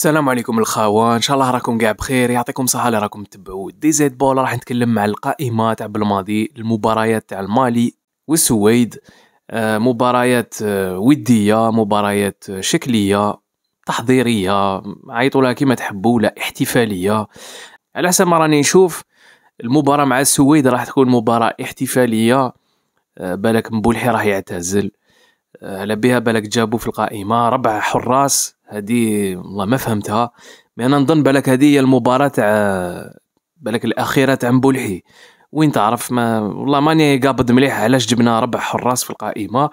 السلام عليكم الخاوه ان شاء الله راكم كاع بخير يعطيكم صحه اللي راكم تتبعوا دي زيد بول راح نتكلم مع القائمه تاع بالماضي المباريات تاع المالي والسويد آه، مباريات آه، وديه مباريات آه، شكليه تحضيريه عيطوا لها كيما تحبوا ولا احتفاليه على حسب ما راني نشوف المباراه مع السويد راح تكون مباراه احتفاليه بالك مبولحي راح يعتزل على بها بالك جابوا في القائمه ربع حراس هذه والله ما فهمتها مي انا نظن بالك هذه هي المباراه تاع بالك الاخيره تاع مبولحي وين تعرف ما والله ماني قابض مليح علاش جبنا ربع حراس في القائمه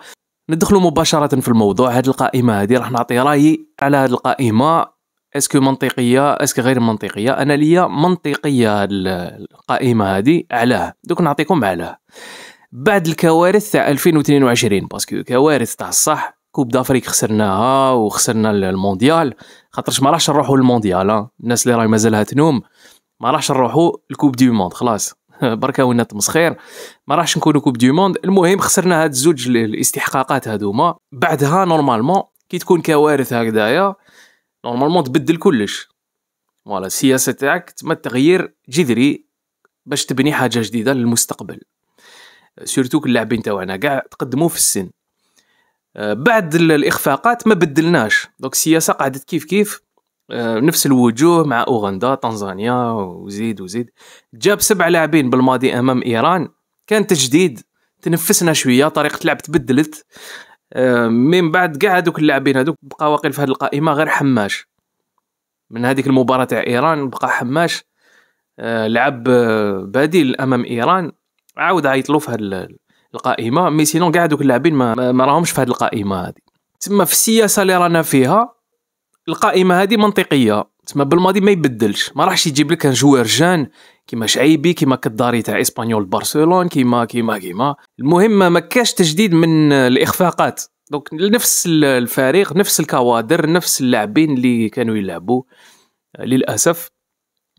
ندخلوا مباشره في الموضوع هذه القائمه هذه راح نعطي رايي على هذه القائمه اسكو منطقيه اسكو غير منطقيه انا ليا منطقيه القائمه هذه علاه دوك نعطيكم علاه بعد الكوارث تاع 2022 باسكو كوارث تاع الصح كوب دافريك خسرناها وخسرنا المونديال خاطرش ما راحش نروحوا للمونديال الناس اللي راهي مازالها تنوم ما راحش نروحوا لكوب دي موند خلاص بركا ونا تمسخير ما راحش نكونوا كوب دي موند المهم خسرنا هاد الزوج الاستحقاقات هادوما بعدها نورمالمون كي تكون كوارث هكذايا نورمالمون تبدل كلش فوالا السياسه تاعك تما تغيير جذري باش تبني حاجه جديده للمستقبل سورتو اللاعبين تاعنا كاع تقدموا في السن آه، بعد الاخفاقات ما بدلناش دونك السياسه قعدت كيف كيف آه، نفس الوجوه مع اوغندا تنزانيا وزيد وزيد جاب سبع لاعبين بالماضي امام ايران كان تجديد تنفسنا شويه طريقه اللعب تبدلت آه، من بعد كاع هذوك اللاعبين هذوك بقى واقف في هذه القائمه غير حماش من هذيك المباراه تاع ايران بقى حماش لعب بديل امام ايران عاود عيطلو في هذه القائمه مي سينون كاع دوك اللاعبين ما, ما راهمش في هذه القائمه هذه تما في السياسه اللي رانا فيها القائمه هذه منطقيه تما بالماضي ما يبدلش ما راحش يجيب لك ان جوار جان كيما شعيبي كيما كداري تاع اسبانيول برشلون كيما كيما كيما المهم ما كاش تجديد من الاخفاقات دونك نفس الفريق نفس الكوادر نفس اللاعبين اللي كانوا يلعبوا للاسف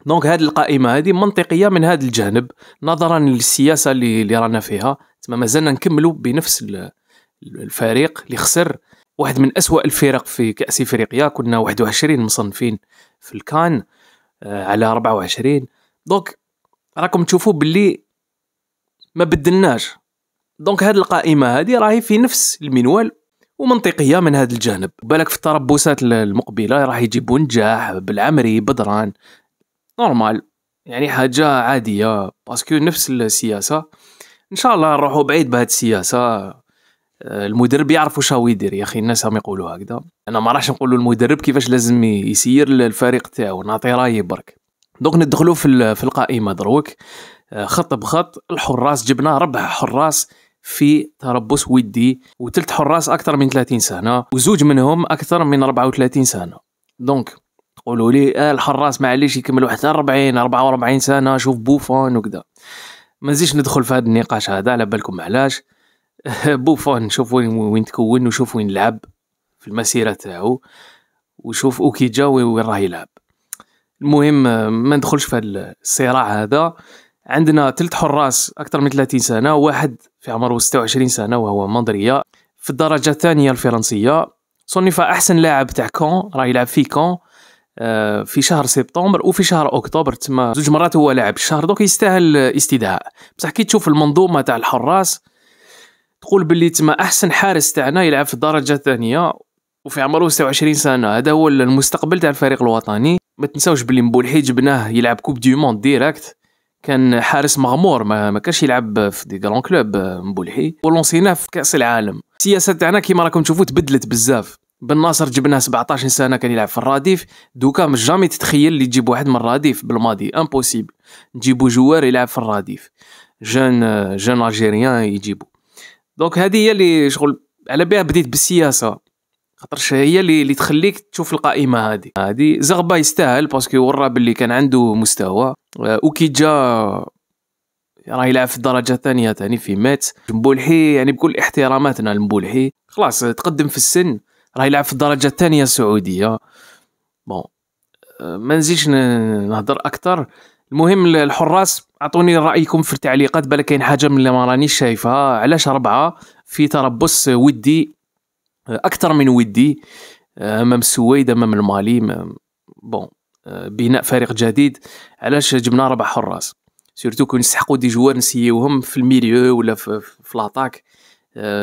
دونك هذه القائمه هذه منطقيه من هذا الجانب نظرا للسياسه اللي, اللي رانا فيها تما مازلنا نكملوا بنفس الفريق اللي خسر واحد من أسوأ الفرق في كأس إفريقيا كنا 21 مصنفين في الكان آه، على 24 دونك راكم تشوفوا باللي ما بدلناش دونك هاد القائمة هذه راهي في نفس المنوال ومنطقية من هذا الجانب بالك في التربصات المقبلة راح يجيبوا نجاح بالعمري بدران نورمال يعني حاجه عاديه باسكو نفس السياسه ان شاء الله نروحوا بعيد بهاد السياسه آه، المدرب يعرف واش هو يدير يا اخي الناس هم يقولوا هكذا انا ما راحش نقولوا المدرب كيفاش لازم يسير الفريق تاعو نعطي رايي برك دونك ندخلوا في في القائمه دروك آه، خط بخط الحراس جبنا ربع حراس في تربص ودي وثلث حراس اكثر من 30 سنه وزوج منهم اكثر من 34 سنه دونك قولوا لي آه الحراس معليش يكمل حتى 40 44 سنه شوف بوفون وكذا ما نزيدش ندخل في هذا النقاش هذا على بالكم علاش بوفون شوف وين وين تكون وشوف وين لعب في المسيره تاعو وشوف اوكي جا وين راه يلعب المهم ما ندخلش في الصراع هذا عندنا ثلث حراس اكثر من 30 سنه واحد في عمره 26 سنه وهو مندريا في الدرجه الثانيه الفرنسيه صنف احسن لاعب تاع كون راه يلعب في كون آه، في شهر سبتمبر وفي شهر اكتوبر تما زوج مرات هو لعب الشهر دوك يستاهل استدعاء بصح كي تشوف المنظومه تاع الحراس تقول باللي تما احسن حارس تاعنا يلعب في الدرجه الثانيه وفي عمره 26 سنه هذا هو المستقبل تاع الفريق الوطني ما تنساوش باللي مبولحي جبناه يلعب كوب دي موند ديريكت كان حارس مغمور ما, ما كانش يلعب في دي غران كلوب مبولحي ولونسيناه في كاس العالم السياسه تاعنا كيما راكم تشوفوا تبدلت بزاف بن ناصر جبناه 17 سنه كان يلعب في الرديف دوكا مش جامي تتخيل اللي تجيب واحد من الرديف بالماضي امبوسيبل نجيبو جوار يلعب في الرديف جون جون الجيريان يجيبو دونك هذه هي اللي شغل على بها بديت بالسياسه خاطر هي اللي اللي تخليك تشوف القائمه هذه هذه زغبا يستاهل باسكو ورا باللي كان عنده مستوى آه، اوكي جا راه يلعب في الدرجة الثانية تاني في مات مبولحي يعني بكل احتراماتنا لمبولحي خلاص تقدم في السن راه يلعب في الدرجه الثانيه السعوديه بون أه، ما نزيدش نهضر اكثر المهم الحراس اعطوني رايكم في التعليقات بلا كاين حاجه من اللي ما راني شايفها علاش اربعه في تربص ودي أه، اكثر من ودي أه، امام السويد امام المالي بون بناء فريق جديد علاش جبنا ربع حراس سيرتو كون يستحقوا دي جوار نسيوهم في الميليو ولا في, في لاطاك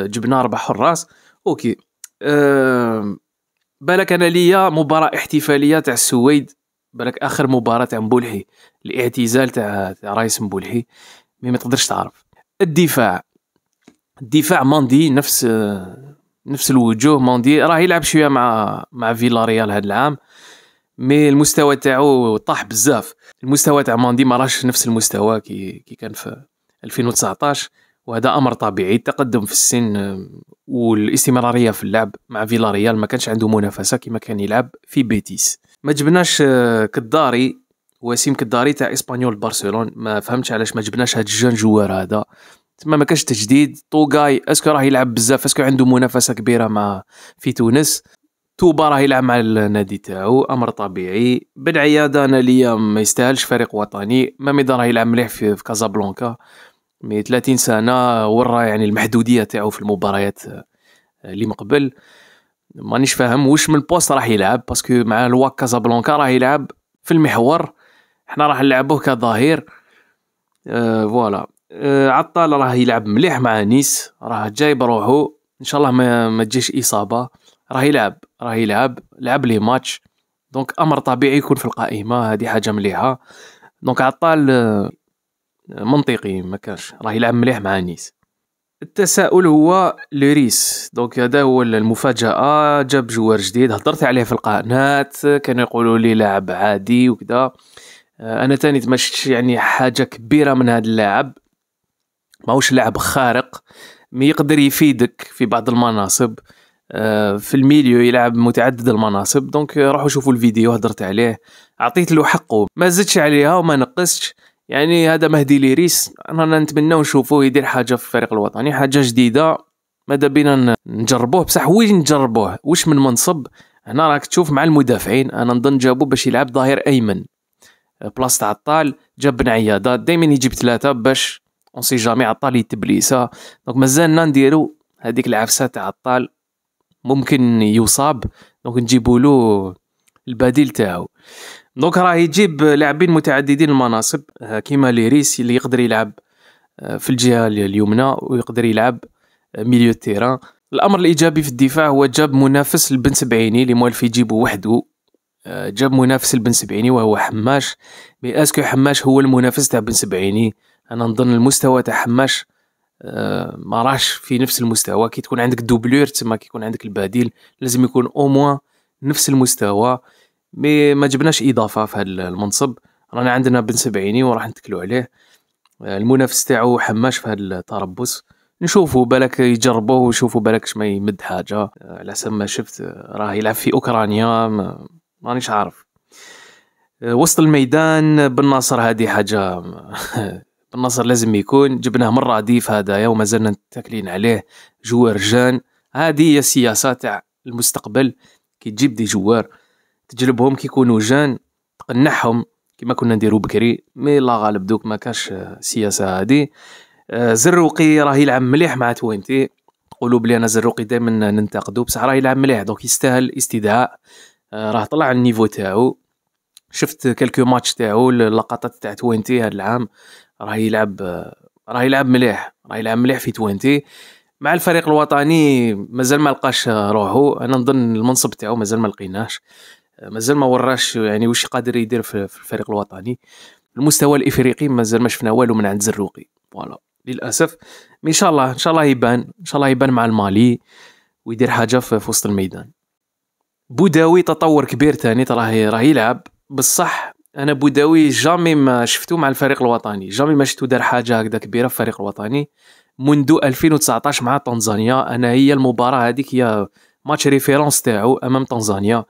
جبنا ربع حراس اوكي أه بالك انا ليا مباراه احتفاليه تاع السويد بالك اخر مباراه تاع مبولحي الاعتزال تاع تاع رايس مبولحي مي ما تقدرش تعرف الدفاع الدفاع ماندي نفس نفس الوجوه ماندي راه يلعب شويه مع مع فيلاريال هذا العام مي المستوى تاعو طاح بزاف المستوى تاع ماندي ما راش نفس المستوى كي كي كان في 2019 وهذا امر طبيعي التقدم في السن والاستمراريه في اللعب مع فيلاريال ما كانش عنده منافسه كما كان يلعب في بيتيس ما جبناش آه، كداري وسيم كداري تاع اسبانيول برشلون ما فهمتش علاش ما جبناش هاد الجون جوار هذا تما ما كانش تجديد طوغاي اسكو راه يلعب بزاف اسكو عنده منافسه كبيره مع في تونس توبا راه يلعب مع النادي تاعو امر طبيعي بن عياده انا ليا ما يستاهلش فريق وطني ما راه يلعب مليح في كازابلانكا مي 30 سنه ورا يعني المحدوديه تاعو في المباريات آه، اللي مقبل مانيش فاهم واش من البوست راح يلعب باسكو مع الواك كازابلانكا راه يلعب في المحور حنا راح نلعبوه كظهير أه فوالا أه عطال راه يلعب مليح مع نيس راه جاي بروحو ان شاء الله ما, ما تجيش اصابه راه يلعب راه يلعب لعب لي ماتش دونك امر طبيعي يكون في القائمه هذه حاجه مليحه دونك عطال آه، منطقي ما كانش راه يلعب مليح مع نيس التساؤل هو لوريس دونك هذا هو المفاجاه جاب جوار جديد هضرت عليه في القناه كانوا يقولوا لي لاعب عادي وكذا آه، انا تاني ما يعني حاجه كبيره من هذا اللاعب ماهوش لاعب خارق مي يقدر يفيدك في بعض المناصب آه، في الميليو يلعب متعدد المناصب دونك روحوا شوفوا الفيديو هضرت عليه عطيت له حقه ما زدتش عليها وما نقصتش يعني هذا مهدي ليريس رانا نتمناو نشوفوه يدير حاجه في الفريق الوطني حاجه جديده ماذا بينا نجربوه بصح وين نجربوه واش من منصب هنا راك تشوف مع المدافعين انا نظن جابو باش يلعب ظهير ايمن أه، بلاصه عطال جاب بن عياده دائما يجيب ثلاثه باش اون سي جامي عطال يتبليسه دونك مازالنا نديرو هذيك العفسه تاع عطال ممكن يصاب دونك نجيبولو البديل تاعو دونك راه يجيب لاعبين متعددين المناصب آه، كيما ليريس اللي يقدر يلعب آه، في الجهه اليمنى ويقدر يلعب آه، ميليو تيران الامر الايجابي في الدفاع هو جاب منافس لبن سبعيني اللي موالف يجيبه وحده جاب منافس لبن سبعيني وهو حماش مي اسكو حماش هو المنافس تاع بن سبعيني انا نظن المستوى تاع حماش ما راهش في نفس المستوى كي تكون عندك دوبلور تسمى كي يكون عندك البديل لازم يكون او موان نفس المستوى ما جبناش اضافه في هذا المنصب رانا عندنا بن سبعيني وراح نتكلوا عليه المنافس تاعو حماش في هذا التربص نشوفوا بالك يجربوه ويشوفوا بالك ما يمد حاجه على حسب ما شفت راه يلعب في اوكرانيا مانيش عارف وسط الميدان بن ناصر هذه حاجه بن ناصر لازم يكون جبناه مره عديف هذايا ومازلنا تاكلين عليه جوار جان هذه هي السياسه تاع المستقبل كي تجيب دي جوار تجلبهم كي يكونوا جان تقنعهم كما كنا نديرو بكري مي لا غالب دوك ما كاش سياسه هادي آه، زروقي راه يلعب مليح مع توينتي تقولوا بلي انا زروقي دائما ننتقدو بصح راه يلعب مليح دونك يستاهل استدعاء آه، راه طلع النيفو تاعو شفت كلكو ماتش تاعو اللقطات تاع توينتي هاد العام راه يلعب آه، راه يلعب مليح راه يلعب مليح في توينتي مع الفريق الوطني مازال ما لقاش روحو انا نظن المنصب تاعو مازال ما لقيناش مازال ما وراش يعني واش قادر يدير في الفريق الوطني المستوى الافريقي مازال ما شفنا والو من عند زروقي فوالا للاسف ان شاء الله ان شاء الله يبان ان شاء الله يبان مع المالي ويدير حاجه في وسط الميدان بوداوي تطور كبير تاني راه راه يلعب بصح انا بوداوي جامي ما شفتو مع الفريق الوطني جامي ما شفتو دار حاجه هكذا كبيره في الفريق الوطني منذ 2019 مع تنزانيا انا هي المباراه هذيك هي ماتش ريفيرونس تاعو امام تنزانيا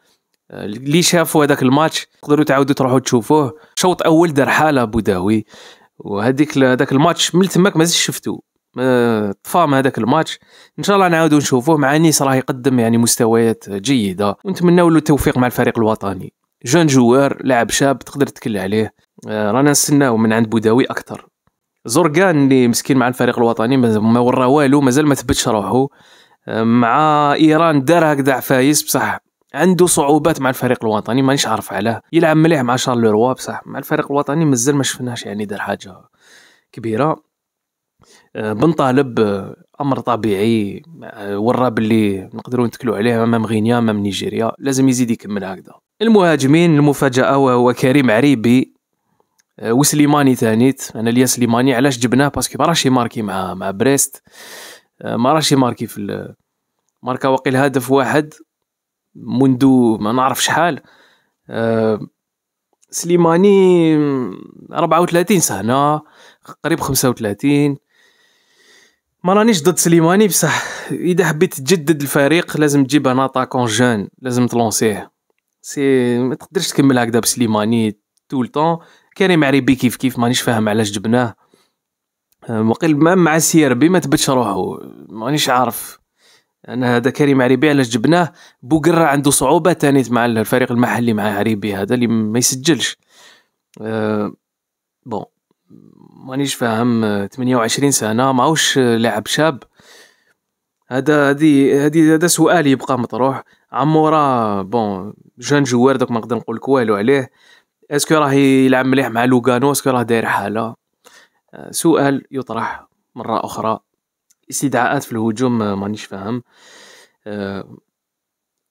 اللي آه، شافوا هذاك الماتش تقدروا تعاودوا تروحوا تشوفوه شوط اول دار حاله بوداوي وهذيك هذاك الماتش من تماك ما شفتو طفى من هذاك الماتش ان شاء الله نعاودوا نشوفوه مع نيس راه يقدم يعني مستويات جيده ونتمنوا له التوفيق مع الفريق الوطني جون جوار لاعب شاب تقدر تكل عليه آه، رانا نستناو من عند بوداوي اكثر زرقان اللي مسكين مع الفريق الوطني ما ورا والو مازال ما ثبتش روحه آه، مع ايران دار هكذا عفايس بصح عنده صعوبات مع الفريق الوطني مانيش عارف علاه يلعب مليح مع شارل روا بصح مع الفريق الوطني مازال ما شفناش يعني دار حاجه كبيره آه، بن طالب آه، امر طبيعي آه، ورا باللي نقدروا نتكلوا عليه امام غينيا امام نيجيريا لازم يزيد يكمل هكذا المهاجمين المفاجاه وهو كريم عريبي وسليماني ثانيت انا ليا سليماني علاش جبناه باسكو ما راش يماركي مع مع بريست ما راش يماركي في ماركا واقيل هدف واحد منذ ما نعرف شحال آه، سليماني 34 سنه قريب 35 ما رانيش ضد سليماني بصح اذا حبيت تجدد الفريق لازم تجيب ان اتاكون جون لازم تلونسيه سي ما تقدرش تكمل هكذا بسليماني طول طون كريم معربي كيف كيف مانيش فاهم علاش جبناه آه، وقيل ما مع السيربي ما تبتش روحو مانيش عارف انا هذا كريم عريبي علاش جبناه بوقرة عنده صعوبه ثاني مع الفريق المحلي مع عريبي هذا اللي ما يسجلش أه بون مانيش فاهم 28 سنه ماهوش لاعب شاب هذا هذه هذه هذا سؤال يبقى مطروح عمورا بون جون جوار دوك ما نقدر نقول لك والو عليه اسكو راه يلعب مليح مع لوغانو اسكو راه داير حاله أه، سؤال يطرح مره اخرى استدعاءات في الهجوم مانيش فاهم آه،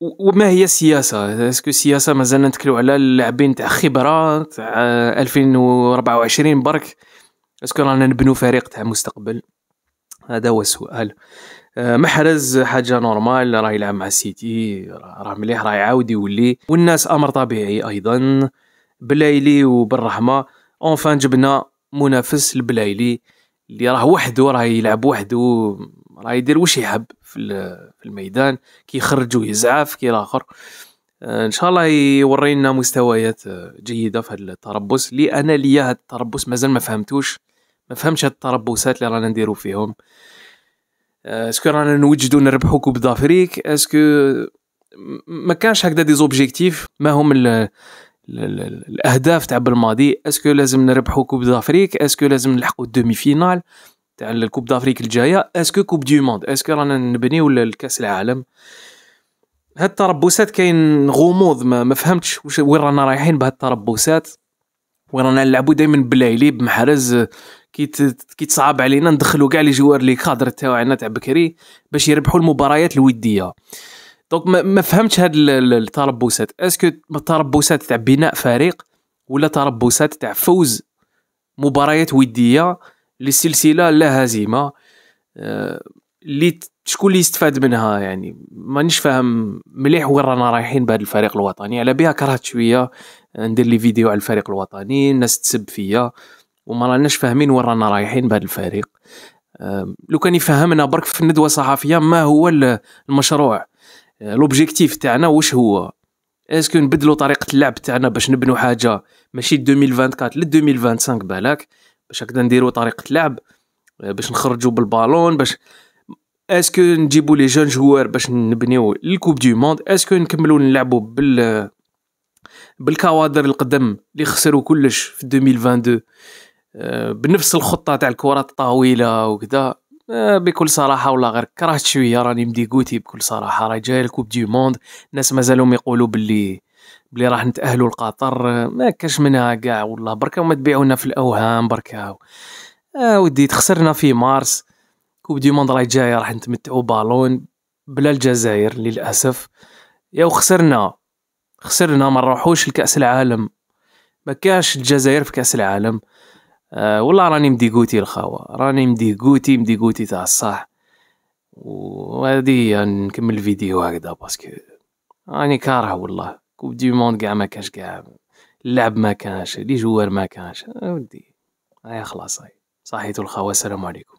وما هي السياسه اسكو السياسه مازالنا نتكلو على اللاعبين تاع خبره تاع 2024 برك اسكو رانا نبنو فريق تاع مستقبل هذا هو السؤال آه، محرز حاجه نورمال راه يلعب مع السيتي راه مليح راه يعاود يولي والناس امر طبيعي ايضا بلايلي وبالرحمه اونفان جبنا منافس لبلايلي اللي راه وحده راه يلعب وحده راه يدير واش يحب في الميدان كيخرج ويزعف كي الاخر آه، ان شاء الله يورينا مستويات آه، جيده في هذا التربص لي انا ليا هذا التربص مازال ما فهمتوش ما فهمتش هاد التربصات اللي رانا نديرو فيهم آه، اسكو رانا نوجدو نربحو كوب دافريك اسكو ما كانش هكذا دي زوبجيكتيف ما هم الاهداف تاع بالماضي اسكو لازم نربحو كوب دافريك اسكو لازم نلحقو الدومي فينال تاع الكوب دافريك الجايه اسكو كوب دي موند اسكو رانا نبنيو الكاس العالم هاد التربصات كاين غموض ما, ما فهمتش وين رانا رايحين بهاد التربصات وين رانا نلعبو دائما بلايلي بمحرز كي كي تصعب علينا ندخلو كاع لي جوار لي كادر تاعنا تاع بكري باش يربحوا المباريات الوديه دونك ما فهمتش هاد التربصات اسكو التربصات تاع بناء فريق ولا تربصات تاع فوز مباريات وديه لسلسله لا هزيمه اللي شكون اللي يستفاد منها يعني مانيش فاهم مليح وين رانا رايحين بهذا الفريق الوطني على بها كرهت شويه ندير لي فيديو على الفريق الوطني الناس تسب فيا وما راناش فاهمين وين رانا رايحين بهذا الفريق لو كان يفهمنا برك في الندوه الصحفيه ما هو المشروع لوبجيكتيف تاعنا واش هو اسكو نبدلوا طريقه اللعب تاعنا باش نبنوا حاجه ماشي 2024 ل 2025 بالك باش هكذا نديروا طريقه لعب باش نخرجوا بالبالون باش اسكو نجيبوا لي جون جوار باش نبنيو الكوب دو موند اسكو نكملوا نلعبوا بال بالكوادر القدم اللي خسروا كلش في 2022 بنفس الخطه تاع الكرات الطويله وكذا آه، بكل صراحه ولا غير كرهت شويه راني مديكوتي بكل صراحه راه جاي الكوب دي موند الناس مازالهم يقولوا باللي بلي راح نتاهلوا لقطر ما كاش منها كاع والله بركا وما تبيعونا في الاوهام بركا آه ودي تخسرنا في مارس كوب دي موند راه جاي راح نتمتعوا بالون بلا الجزائر للاسف يا خسرنا خسرنا ما نروحوش لكاس العالم ما كاش الجزائر في كاس العالم أه والله راني مديكوتي الخاوة راني مديكوتي مديكوتي تاع الصح وهادي يعني هادي نكمل الفيديو هكذا باسكو راني كاره والله كوب دي موند كاع ما كانش كاع اللعب ما كانش لي جوار ما كانش ودي هيا خلاص هاي صحيتو الخاوة السلام عليكم